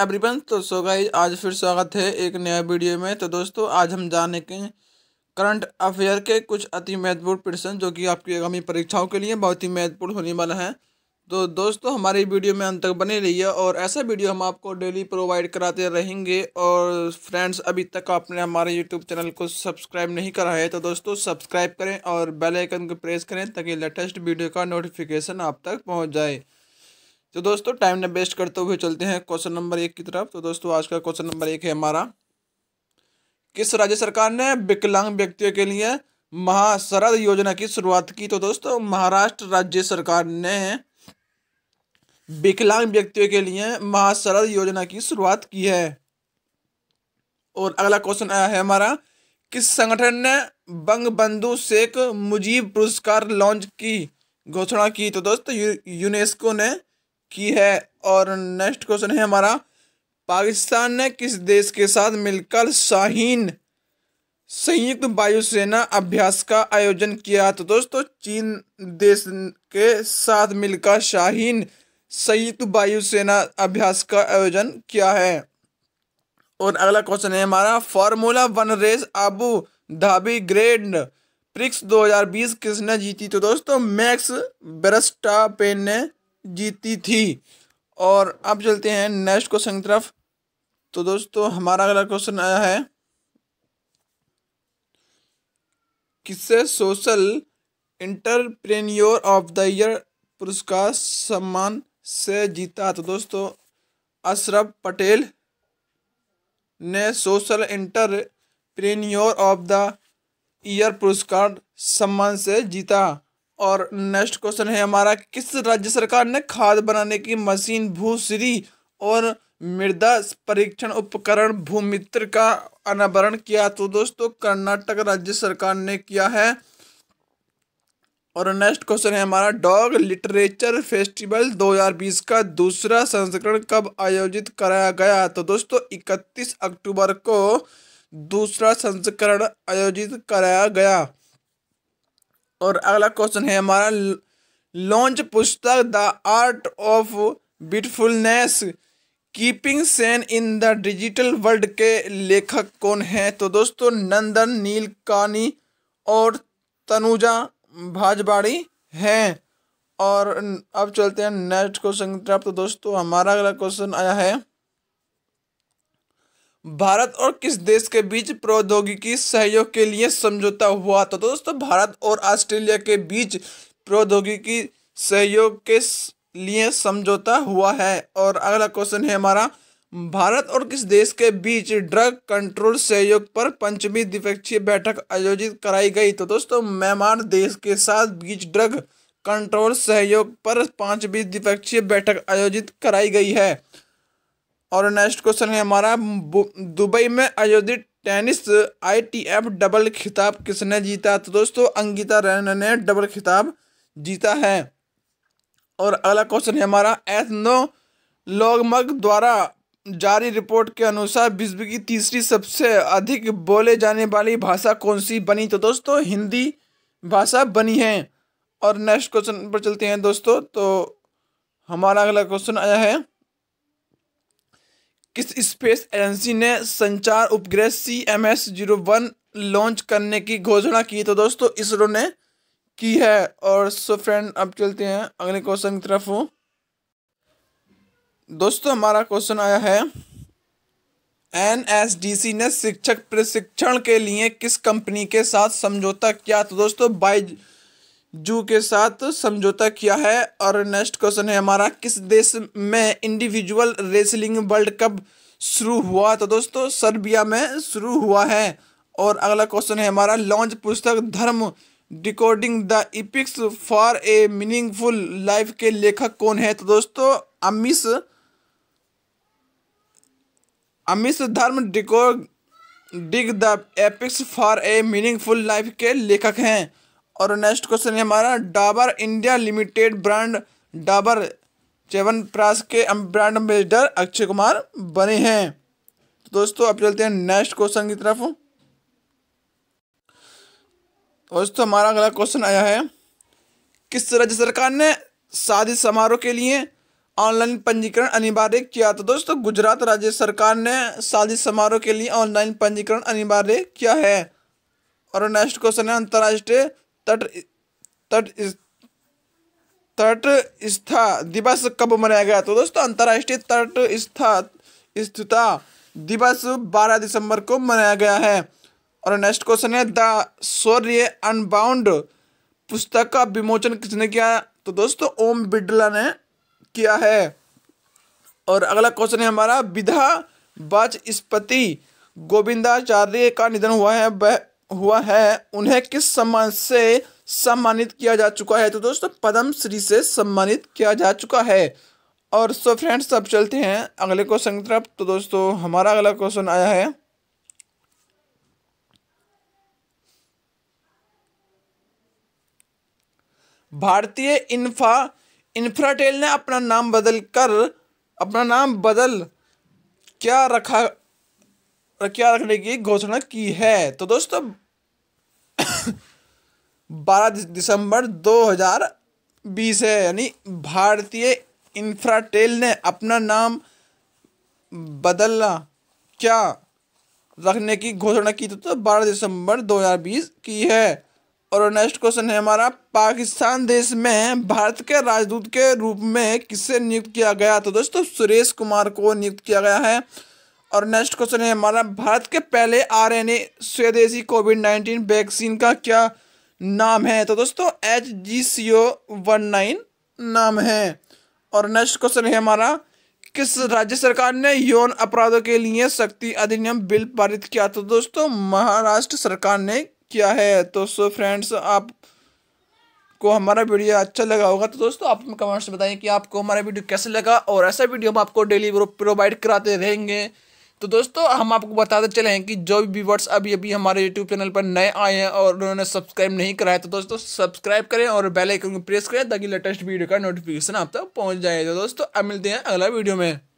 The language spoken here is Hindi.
एवरीवन तो सो गाइज आज फिर स्वागत है एक नया वीडियो में तो दोस्तों आज हम जाने के करंट अफेयर के कुछ अति महत्वपूर्ण प्रश्न जो कि आपकी आगामी परीक्षाओं के लिए बहुत ही महत्वपूर्ण होने वाला है तो दोस्तों हमारी वीडियो में अंत तक बने रहिए और ऐसा वीडियो हम आपको डेली प्रोवाइड कराते रहेंगे और फ्रेंड्स अभी तक आपने हमारे यूट्यूब चैनल को सब्सक्राइब नहीं करा है तो दोस्तों सब्सक्राइब करें और बेलाइकन को प्रेस करें ताकि लेटेस्ट वीडियो का नोटिफिकेशन आप तक पहुँच जाए तो दोस्तों टाइम ने वेस्ट करते हुए चलते हैं क्वेश्चन नंबर एक की तरफ तो दोस्तों आज का क्वेश्चन नंबर एक है हमारा किस राज्य सरकार ने विकलांग व्यक्तियों के लिए महाशरद योजना की शुरुआत की तो दोस्तों महाराष्ट्र राज्य सरकार ने विकलांग व्यक्तियों के लिए महाशरद योजना की शुरुआत की है और अगला क्वेश्चन आया है हमारा किस संगठन ने बंग बंधु शेख मुजीब पुरस्कार लॉन्च की घोषणा की तो दोस्तों यूनेस्को ने की है और नेक्स्ट क्वेश्चन है हमारा पाकिस्तान ने किस देश के साथ मिलकर शाहीन संयुक्त वायुसेना अभ्यास का आयोजन किया तो दोस्तों चीन देश के साथ मिलकर शाहीन संयुक्त वायुसेना अभ्यास का आयोजन किया है और अगला क्वेश्चन है हमारा Formula One race Abu Dhabi grand prix 2020 किसने जीती तो दोस्तों मैक्स बेरस्टापेन ने जीती थी और अब चलते हैं नेक्स्ट क्वेश्चन की तरफ तो दोस्तों हमारा अगला क्वेश्चन आया है किसे social entrepreneur of the year पुरस्कार सम्मान से जीता तो दोस्तों अशरफ पटेल ने social entrepreneur of the year पुरस्कार सम्मान से जीता और नेक्स्ट क्वेश्चन है हमारा किस राज्य सरकार ने खाद बनाने की मशीन भूसरी और मृदा परीक्षण उपकरण भूमित्र का अनावरण किया तो दोस्तों कर्नाटक राज्य सरकार ने किया है और नेक्स्ट क्वेश्चन है हमारा डॉग लिटरेचर फेस्टिवल 2020 का दूसरा संस्करण कब आयोजित कराया गया तो दोस्तों 31 अक्टूबर को दूसरा संस्करण आयोजित कराया गया और अगला क्वेश्चन है हमारा लॉन्च पुस्तक the art of beautifulness keeping sane in the digital world के लेखक कौन हैं तो दोस्तों नंदन नीलकानी और तनुजा भाजबाड़ी हैं और अब चलते हैं नेक्स्ट क्वेश्चन की तरफ तो दोस्तों हमारा अगला क्वेश्चन आया है भारत और किस देश के बीच प्रौद्योगिकी सहयोग के लिए समझौता हुआ तो दोस्तों भारत और ऑस्ट्रेलिया के बीच प्रौद्योगिकी सहयोग के लिए समझौता हुआ है और अगला क्वेश्चन है हमारा भारत और किस देश के बीच ड्रग कंट्रोल सहयोग पर पंचमी द्विपक्षीय बैठक आयोजित कराई गई तो दोस्तों म्यांमार देश के साथ बीच ड्रग कंट्रोल सहयोग पर पांचवी द्विपक्षीय बैठक आयोजित कराई गई है और नेक्स्ट क्वेश्चन है हमारा दुबई में आयोजित टेनिस आईटीएफ डबल खिताब किसने जीता तो दोस्तों अंकिता रैना ने डबल खिताब जीता है और अगला क्वेश्चन है हमारा एथनो लोगमग द्वारा जारी रिपोर्ट के अनुसार विश्व की तीसरी सबसे अधिक बोले जाने वाली भाषा कौन सी बनी तो दोस्तों हिंदी भाषा बनी है और नेक्स्ट क्वेश्चन पर चलते हैं दोस्तों तो हमारा अगला क्वेश्चन आया है किस स्पेस एजेंसी ने संचार उपग्रह C M S zero one launch करने की घोषणा की तो दोस्तों इसरो ने की है और सो फ्रेंड अब चलते हैं अगले क्वेश्चन की तरफ दोस्तों हमारा क्वेश्चन आया है एन एस डी सी ने शिक्षक प्रशिक्षण के लिए किस कंपनी के साथ समझौता किया तो दोस्तों बाई जू के साथ समझौता किया है और नेक्स्ट क्वेश्चन है हमारा किस देश में इंडिविजुअल रेसलिंग वर्ल्ड कप शुरू हुआ तो दोस्तों सर्बिया में शुरू हुआ है और अगला क्वेश्चन है हमारा लॉन्च पुस्तक Dharma decoding the epics for a meaningful life के लेखक कौन है तो दोस्तों अमिस Amish Dharma decoding the epics for a meaningful life के लेखक हैं और नेक्स्ट क्वेश्चन है हमारा Dabur India limited brand Dabur Chyawanprash के ब्रांड एम्बेसडर अक्षय कुमार बने हैं तो दोस्तों अब चलते हैं नेक्स्ट क्वेश्चन की तरफ दोस्तों हमारा अगला क्वेश्चन आया है किस राज्य सरकार ने शादी समारोह के लिए ऑनलाइन पंजीकरण अनिवार्य किया तो दोस्तों गुजरात राज्य सरकार ने शादी समारोह के लिए ऑनलाइन पंजीकरण अनिवार्य किया है और नेक्स्ट क्वेश्चन है अंतर्राष्ट्रीय तट तट इस तट स्था दिवस कब मनाया गया तो दोस्तों अंतर्राष्ट्रीय तट स्था स्थिता दिवस 12 दिसंबर को मनाया गया है और नेक्स्ट क्वेश्चन है द सूर्य अनबाउंड पुस्तक का विमोचन किसने किया तो दोस्तों ओम बिडला ने किया है और अगला क्वेश्चन है हमारा विधा वाचस्पति गोविंदाचार्य का निधन हुआ है हुआ है उन्हें किस सम्मान से सम्मानित किया जा चुका है तो दोस्तों पद्म श्री से सम्मानित किया जा चुका है और सो फ्रेंड्स अब चलते हैं अगले क्वेश्चन की तरफ तो दोस्तों हमारा अगला क्वेश्चन आया है भारतीय इन्फा इन्फ्राटेल ने अपना नाम बदल कर अपना नाम बदल क्या रखा क्या रखने की घोषणा की है तो दोस्तों 12 दिसंबर 2020 है यानी भारतीय इंफ्राटेल ने अपना नाम बदलना क्या रखने की घोषणा की तो बारह दिसंबर 2020 की है और नेक्स्ट क्वेश्चन है हमारा पाकिस्तान देश में भारत के राजदूत के रूप में किससे नियुक्त किया गया तो दोस्तों सुरेश कुमार को नियुक्त किया गया है और नेक्स्ट क्वेश्चन है हमारा भारत के पहले आरएनए स्वदेशी कोविड नाइन्टीन वैक्सीन का क्या नाम है तो दोस्तों H G C O one nine नाम है और नेक्स्ट क्वेश्चन है हमारा किस राज्य सरकार ने यौन अपराधों के लिए शक्ति अधिनियम बिल पारित किया तो दोस्तों महाराष्ट्र सरकार ने किया है तो सो फ्रेंड्स आप को हमारा वीडियो अच्छा लगा होगा तो दोस्तों आप कमेंट्स बताएं कि आपको हमारा वीडियो कैसे लगा और ऐसा वीडियो हम आपको डेली प्रोवाइड कराते रहेंगे तो दोस्तों हम आपको बताते चले हैं कि जो भी व्यूवर्स अभी अभी हमारे यूट्यूब चैनल पर नए आए हैं और उन्होंने सब्सक्राइब नहीं कराया तो दोस्तों सब्सक्राइब करें और बेल आइकन को प्रेस करें ताकि लेटेस्ट वीडियो का नोटिफिकेशन आप तक पहुंच जाए तो दोस्तों अब मिलते हैं अगला वीडियो में